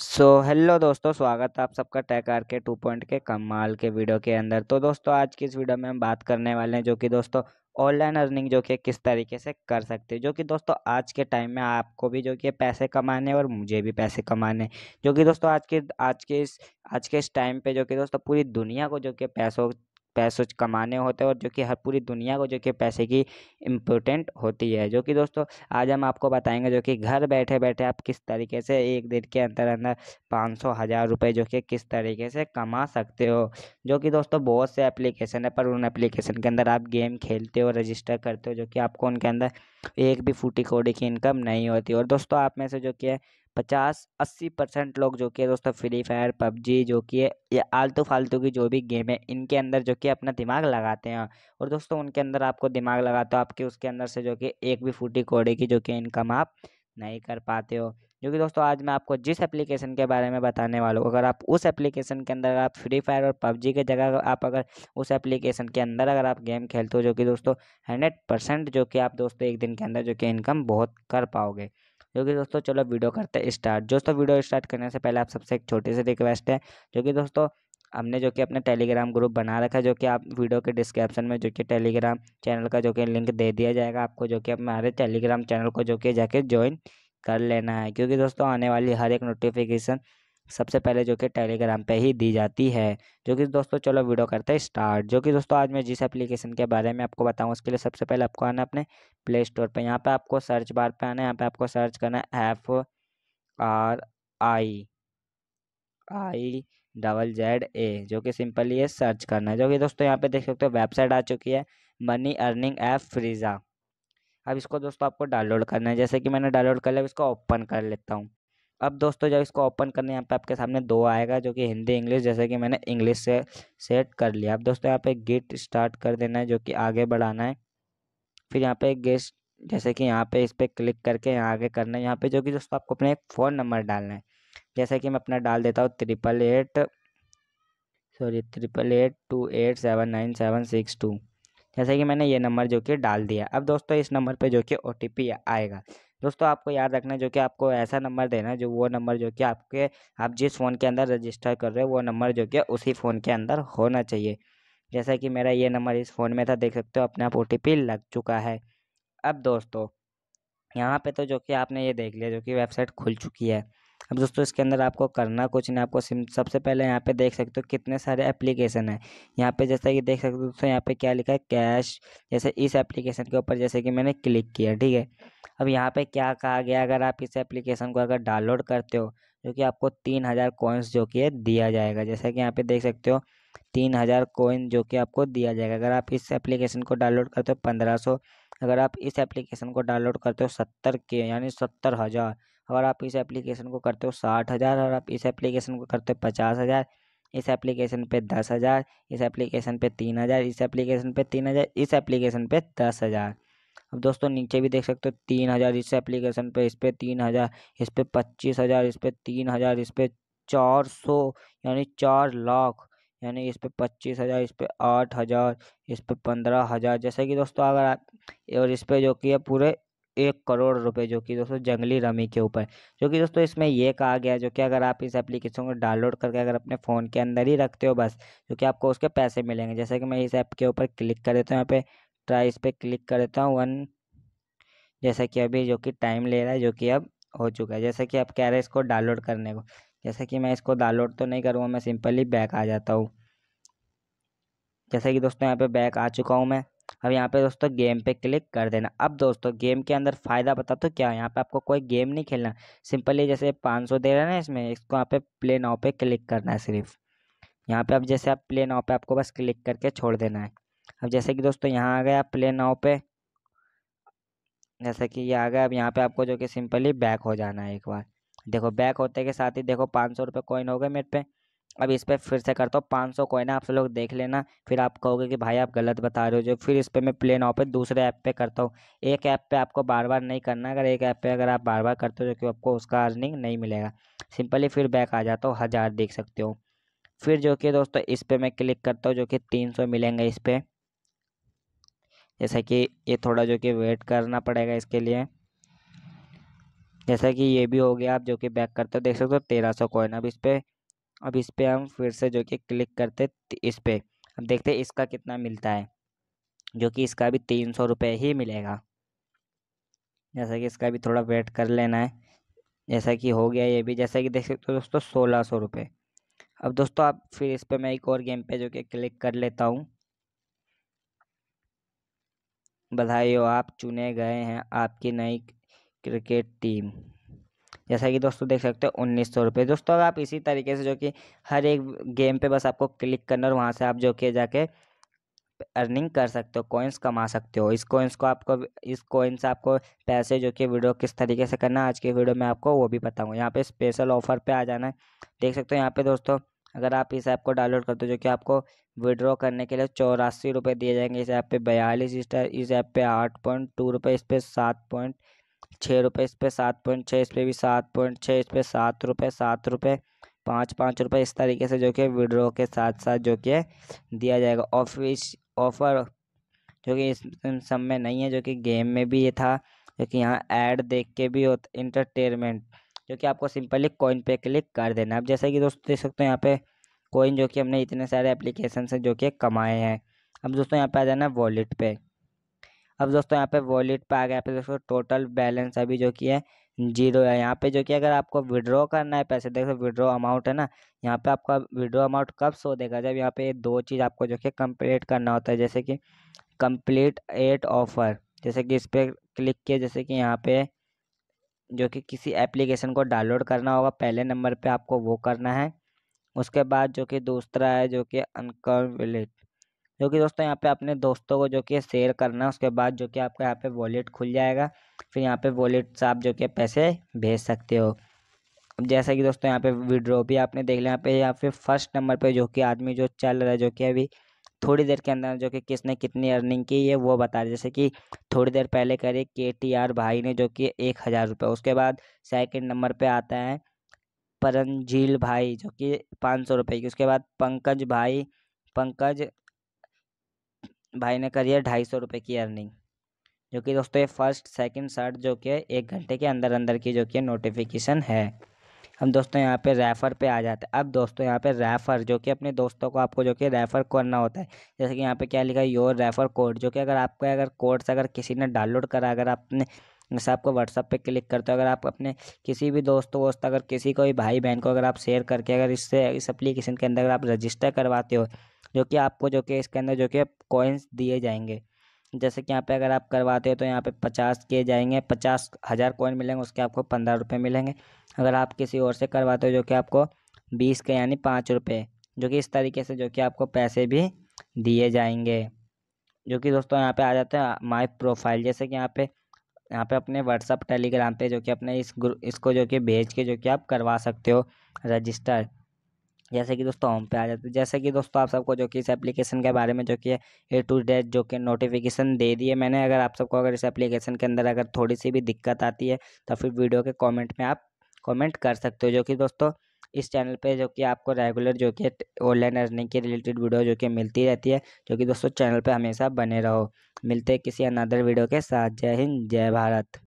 सो so, hello दोस्तों स्वागत है आप सबका tech R K two point के कमाल के वीडियो के अंदर तो दोस्तों आज की इस वीडियो में हम बात करने वाले हैं जो कि दोस्तों ऑनलाइन अर्निंग जो कि किस तरीके से कर सकते हैं जो कि दोस्तों आज के टाइम में आपको भी जो कि पैसे कमाने और मुझे भी पैसे कमाने जो कि दोस्तों आज के आज के इस आज के इस टाइम पे जो कि दोस्तों पूरी दुनिया को जो कि पैसों पैसे कमाने होते हैं और जो कि हर पूरी दुनिया को जो कि पैसे की इम्पोर्टेंट होती है जो कि दोस्तों आज हम आपको बताएंगे जो कि घर बैठे बैठे आप किस तरीके से एक दिन के अंदर अंदर पाँच सौ हज़ार रुपये जो कि किस तरीके से कमा सकते हो जो कि दोस्तों बहुत से एप्लीकेशन है पर उन एप्लीकेशन के अंदर आप गेम खेलते हो रजिस्टर करते हो जो कि आपको उनके अंदर एक भी फूटी कोड़ी की इनकम नहीं होती और दोस्तों आप में से जो कि पचास अस्सी परसेंट लोग जो कि दोस्तों फ्री फायर पबजी जो कि ये आलतू फालतू की जो भी गेम है इनके अंदर जो कि अपना दिमाग लगाते हैं और दोस्तों उनके अंदर आपको दिमाग लगाते हो आपके उसके अंदर से जो कि एक भी फूटी कोड़े की जो कि इनकम आप नहीं कर पाते हो जो कि दोस्तों आज मैं आपको जिस एप्लीकेशन के बारे में बताने वाला हूँ अगर आप उस एप्लीकेशन के अंदर आप फ्री फायर और पबजी के जगह आप अगर उस एप्लीकेशन के अंदर अगर आप गेम खेलते हो जो कि दोस्तों हंड्रेड परसेंट जो कि आप दोस्तों एक दिन के अंदर जो कि इनकम बहुत कर पाओगे जो कि दोस्तों चलो वीडियो करते हैं स्टार्ट दोस्तों वीडियो स्टार्ट करने से पहले आप सबसे एक छोटी सी रिक्वेस्ट है जो कि दोस्तों हमने जो कि अपना टेलीग्राम ग्रुप बना रखा है जो कि आप वीडियो के डिस्क्रिप्शन में जो कि टेलीग्राम चैनल का जो कि लिंक दे दिया जाएगा आपको जो कि हमारे टेलीग्राम चैनल को जो कि जाके ज्वाइन कर लेना है क्योंकि दोस्तों आने वाली हर एक नोटिफिकेशन सबसे पहले जो कि टेलीग्राम पे ही दी जाती है जो कि दोस्तों चलो वीडियो करते हैं स्टार्ट जो कि दोस्तों आज मैं जिस एप्लीकेशन के बारे में आपको बताऊँ उसके लिए सबसे पहले आपको आना अपने प्ले स्टोर पर यहाँ पर आपको सर्च बार पर आना है यहाँ पर आपको सर्च करना है F R I I double Z A जो कि सिंपली ये सर्च करना है जो कि दोस्तों यहाँ पे देख सकते हो वेबसाइट आ चुकी है मनी अर्निंग ऐप फ्रीज़ा अब इसको दोस्तों आपको डाउनलोड करना है जैसे कि मैंने डाउनलोड कर लिया इसको ओपन कर लेता हूँ अब दोस्तों जब इसको ओपन करने यहाँ पे आपके सामने दो आएगा जो कि हिंदी इंग्लिश जैसे कि मैंने इंग्लिश से सेट कर लिया अब दोस्तों यहाँ पे गिट स्टार्ट कर देना है जो कि आगे बढ़ाना है फिर यहाँ पे गेस्ट जैसे कि यहाँ पे इस पर क्लिक करके यहाँ आगे करना है यहाँ पे जो कि दोस्तों आपको अपने एक फ़ोन नंबर डालना है जैसे कि मैं अपना डाल देता हूँ triple eight sorry triple eight two eight seven nine seven six two जैसे कि मैंने ये नंबर जो कि डाल दिया अब दोस्तों इस नंबर पे जो कि ओ आएगा दोस्तों आपको याद रखना है जो कि आपको ऐसा नंबर देना है जो वो नंबर जो कि आपके आप जिस फ़ोन के अंदर रजिस्टर कर रहे हो वो नंबर जो कि उसी फ़ोन के अंदर होना चाहिए जैसा कि मेरा ये नंबर इस फ़ोन में था देख सकते हो अपने आप ओ लग चुका है अब दोस्तों यहाँ पे तो जो कि आपने ये देख लिया जो कि वेबसाइट खुल चुकी है अब दोस्तों इसके अंदर आपको करना कुछ नहीं आपको सबसे पहले यहाँ पे देख सकते हो कितने सारे एप्लीकेशन है यहाँ पे जैसा कि देख सकते हो दोस्तों यहाँ पे क्या लिखा है कैश जैसे इस एप्लीकेशन के ऊपर जैसे कि मैंने क्लिक किया ठीक है अब यहाँ पे क्या कहा गया अगर आप इस एप्लीकेशन को अगर डाउनलोड करते हो जो कि आपको तीन हज़ार कोइंस जो कि दिया जाएगा जैसा कि यहाँ पे देख सकते हो तीन हज़ार कोइन जो कि आपको दिया जाएगा अगर आप इस एप्लीकेशन को डाउनलोड करते हो पंद्रह सौ अगर आप इस एप्लीकेशन को डाउनलोड करते हो सत्तर के यानी सत्तर हज़ार अगर आप इस एप्लीकेशन को करते हो साठ हज़ार और आप इस एप्लीकेशन को करते हो पचास हज़ार इस एप्लीकेशन पे दस हज़ार इस एप्लीकेशन पे तीन हज़ार इस एप्लीकेशन पे तीन हज़ार इस एप्लीकेशन पे दस हज़ार अब दोस्तों नीचे भी देख सकते हो तीन हज़ार इस एप्लीकेशन पे इस पर तीन हज़ार इस पर पच्चीस हज़ार इस पर तीन हज़ार इस पर चार सौ यानी चार लाख यानी इस पर पच्चीस हज़ार इस पर आठ हज़ार इस पर पंद्रह हज़ार जैसे कि दोस्तों अगर आप और इस पर जो कि है पूरे एक करोड़ रुपए जो कि दोस्तों जंगली रमी के ऊपर जो कि दोस्तों इसमें यह कहा गया है जो कि अगर आप इस एप्लीकेशन को डाउनलोड करके अगर अपने फ़ोन के अंदर ही रखते हो बस जो कि आपको उसके पैसे मिलेंगे जैसे कि मैं इस ऐप के ऊपर क्लिक कर देता हूँ यहाँ पे ट्राई इस पर क्लिक कर देता हूँ वन जैसा कि अभी जो कि टाइम ले रहा है जो कि अब हो चुका है जैसे कि आप कह रहे हैं इसको डाउनलोड करने को जैसे कि मैं इसको डाउनलोड तो नहीं करूँगा मैं सिंपली बैक आ जाता हूँ जैसे कि दोस्तों यहाँ पे बैक आ चुका हूँ मैं अब यहाँ पे दोस्तों गेम पे क्लिक कर देना अब दोस्तों गेम के अंदर फ़ायदा बता तो क्या यहाँ पे आपको कोई गेम नहीं खेलना सिंपली जैसे पाँच सौ दे रहे हैं ना इसमें इसको यहाँ पे प्ले नाव पे क्लिक करना है सिर्फ यहाँ पे अब जैसे आप प्ले नाव पे आपको बस क्लिक करके छोड़ देना है अब जैसे कि दोस्तों यहाँ आ गया प्ले नाव पे जैसे कि ये आ गया अब यहाँ पे आपको जो कि सिंपली बैक हो जाना है एक बार देखो बैक होते के साथ ही देखो पाँच सौ रुपये कॉइन हो गए मेरे पे अब इस पर फिर से करता हूँ पाँच सौ कॉइन आप सब लोग देख लेना फिर आप कहोगे कि भाई आप गलत बता रहे हो जो फिर इस पर मैं प्ले नाव पे दूसरे ऐप पे करता हूँ एक ऐप पे आपको बार बार नहीं करना अगर एक ऐप पे अगर आप बार बार करते हो जो तो कि आपको उसका अर्निंग नहीं मिलेगा सिंपली फिर बैक आ जाता हूँ हज़ार देख सकते हो फिर जो कि दोस्तों इस पर मैं क्लिक करता हूँ जो कि तीन सौ मिलेंगे इस पर जैसा कि ये थोड़ा जो कि वेट करना पड़ेगा इसके लिए जैसा कि ये भी हो गया आप जो कि बैक करते हो देख सकते हो तेरह सौ कोयन अब इस पर अब इस पर हम फिर से जो कि क्लिक करते इस पर अब देखते हैं इसका कितना मिलता है जो कि इसका भी तीन सौ रुपये ही मिलेगा जैसा कि इसका भी थोड़ा वेट कर लेना है जैसा कि हो गया ये भी जैसा कि देख सकते हो दोस्तों सोलह सौ रुपये अब दोस्तों आप फिर इस पर मैं एक और गेम पे जो कि क्लिक कर लेता हूँ बधाई हो आप चुने गए हैं आपकी नई क्रिकेट टीम जैसा कि दोस्तों देख सकते हो उन्नीस सौ रुपये दोस्तों अगर आप इसी तरीके से जो कि हर एक गेम पे बस आपको क्लिक करना और वहाँ से आप जो कि जाके अर्निंग कर सकते हो कॉइन्स कमा सकते हो इस कॉइन्स को आपको इस कॉइन्स आपको पैसे जो कि वीडियो किस तरीके से करना आज की वीडियो में आपको वो भी बताऊँगा यहाँ पर स्पेशल ऑफर पर आ जाना है देख सकते हो यहाँ पर दोस्तों अगर आप इस ऐप को डाउनलोड करते हो जो कि आपको विड्रॉ करने के लिए चौरासी रुपये दिए जाएंगे इस ऐप पे बयालीस इस ऐप पे आठ पॉइंट टू रुपये इस पर सात पॉइंट छः रुपये इस पर सात पॉइंट छः इस पर भी सात पॉइंट छः इस पर सात रुपये सात रुपये पाँच पाँच रुपये इस तरीके से जो कि विड्रो के साथ साथ जो कि दिया जाएगा ऑफिस ऑफ़र जो कि इस सब में नहीं है जो कि गेम में भी ये था जो कि यहाँ ऐड देख के भी होता इंटरटेनमेंट जो कि आपको सिंपली कॉइन पे क्लिक कर देना अब जैसे कि दोस्तों देख सकते हो यहाँ पे कॉइन जो कि हमने इतने सारे एप्लीकेशन से जो कि कमाए हैं अब दोस्तों यहाँ पे आ जाना वॉलेट पे अब दोस्तों यहाँ पे वॉलेट पे आ गया पे दोस्तों टोटल बैलेंस अभी जो कि है जीरो है यहाँ पे जो कि अगर आपको विड्रॉ करना है पैसे देखो विड्रॉ अमाउंट है ना यहाँ पे आपका विड्रॉ अमाउंट कब सो देगा जब यहाँ पे दो चीज़ आपको जो कि कंप्लीट करना होता है जैसे कि कंप्लीट एट ऑफर जैसे कि इस पर क्लिक किए जैसे कि यहाँ पे जो कि किसी एप्लीकेशन को डाउनलोड करना होगा पहले नंबर पर आपको वो करना है उसके बाद जो कि दूसरा है जो कि अनकम्प्लीट जो कि दोस्तों यहाँ पे अपने दोस्तों को जो कि शेयर करना है उसके बाद जो कि आपका यहाँ पे वॉलेट खुल जाएगा फिर यहाँ पे वॉलेट से आप जो कि पैसे भेज सकते हो अब जैसा कि दोस्तों यहाँ पे विड्रॉ भी आपने देख लिया यहाँ पे या फिर फर्स्ट नंबर पे जो कि आदमी जो चल रहा है जो कि अभी थोड़ी देर के अंदर जो कि किसने कितनी अर्निंग की है वो बता रहे जैसे कि थोड़ी देर पहले करे के टी आर भाई ने जो कि एक हज़ार रुपये उसके बाद सेकेंड नंबर पर आता है परंजील भाई जो कि पाँच सौ रुपये की उसके बाद पंकज भाई पंकज भाई ने करी है ढाई सौ रुपये की अर्निंग जो कि दोस्तों ये फर्स्ट सेकंड शर्ट जो कि एक घंटे के अंदर अंदर की जो कि नोटिफिकेशन है हम दोस्तों यहाँ पे रेफ़र पे आ जाते हैं अब दोस्तों यहाँ पे रेफ़र जो कि अपने दोस्तों को आपको जो कि रेफ़र करना होता है जैसे कि यहाँ पे क्या लिखा है योर रेफ़र कोड जो कि अगर आपको अगर कोड से अगर किसी ने डाउनलोड करा अगर आपने जैसे आपको व्हाट्सअप पे क्लिक करते हो अगर आप अपने किसी भी दोस्त वोस्त अगर किसी को भी भाई बहन को अगर आप शेयर करके अगर इससे इस एप्लीकेशन के अंदर अगर आप रजिस्टर करवाते हो जो कि आपको जो कि इसके अंदर जो कि कॉइन्स दिए जाएंगे जैसे कि यहाँ पे अगर आप करवाते हो तो यहाँ पे पचास किए जाएंगे पचास हज़ार कॉइन मिलेंगे उसके आपको पंद्रह रुपये मिलेंगे अगर आप किसी और से करवाते हो जो कि आपको बीस के यानी पाँच रुपये जो कि इस तरीके से जो कि आपको पैसे भी दिए जाएंगे जो कि दोस्तों यहाँ पे आ जाते हैं माय प्रोफाइल जैसे कि यहाँ पे यहाँ पे अपने व्हाट्सअप टेलीग्राम पे जो कि अपने इस ग्रुप इसको जो कि भेज के जो कि आप करवा सकते हो रजिस्टर जैसे कि दोस्तों होम पे आ जाते हैं जैसे कि दोस्तों आप सबको जो कि इस एप्लीकेशन के बारे में जो कि ए टू डेट जो कि नोटिफिकेशन दे दिए मैंने अगर आप सबको अगर इस एप्लीकेशन के अंदर अगर थोड़ी सी भी दिक्कत आती है तो फिर वीडियो के कॉमेंट में आप कॉमेंट कर सकते हो जो कि दोस्तों इस चैनल पर जो कि आपको रेगुलर जो कि ऑनलाइन अर्निंग के रिलेटेड वीडियो जो कि मिलती रहती है जो कि दोस्तों चैनल पर हमेशा बने रहो मिलते किसी अनदर वीडियो के साथ जय हिंद जय भारत